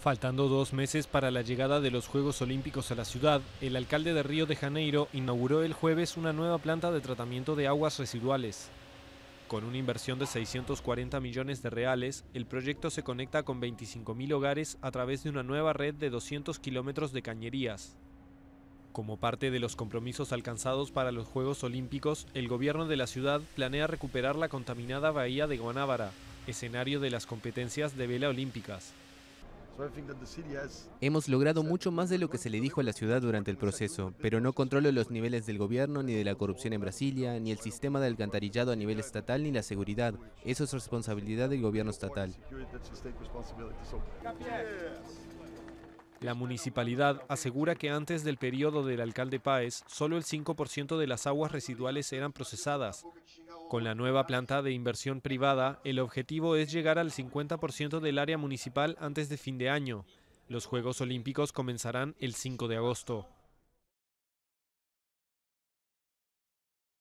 Faltando dos meses para la llegada de los Juegos Olímpicos a la ciudad, el alcalde de Río de Janeiro inauguró el jueves una nueva planta de tratamiento de aguas residuales. Con una inversión de 640 millones de reales, el proyecto se conecta con 25.000 hogares a través de una nueva red de 200 kilómetros de cañerías. Como parte de los compromisos alcanzados para los Juegos Olímpicos, el gobierno de la ciudad planea recuperar la contaminada bahía de Guanábara, escenario de las competencias de vela olímpicas. Hemos logrado mucho más de lo que se le dijo a la ciudad durante el proceso, pero no controlo los niveles del gobierno, ni de la corrupción en Brasilia, ni el sistema de alcantarillado a nivel estatal, ni la seguridad. Eso es responsabilidad del gobierno estatal. La municipalidad asegura que antes del periodo del alcalde Páez, solo el 5% de las aguas residuales eran procesadas, con la nueva planta de inversión privada, el objetivo es llegar al 50% del área municipal antes de fin de año. Los Juegos Olímpicos comenzarán el 5 de agosto.